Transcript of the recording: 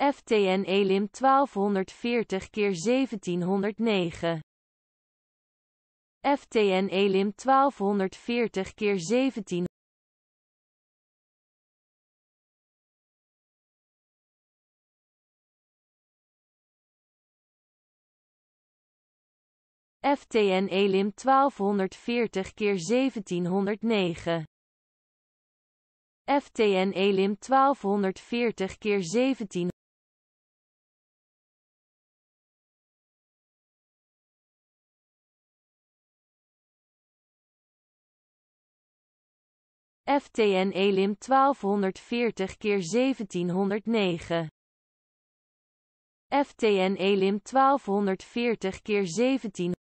FTN Elim 1240 keer 1709. FTN Elim 1240 keer 17 FTN Elim 1240 keer 1709. FTN Elim 1240 keer 17 FTN Elim 1240 keer 1709. FTN Elim 1240 keer 17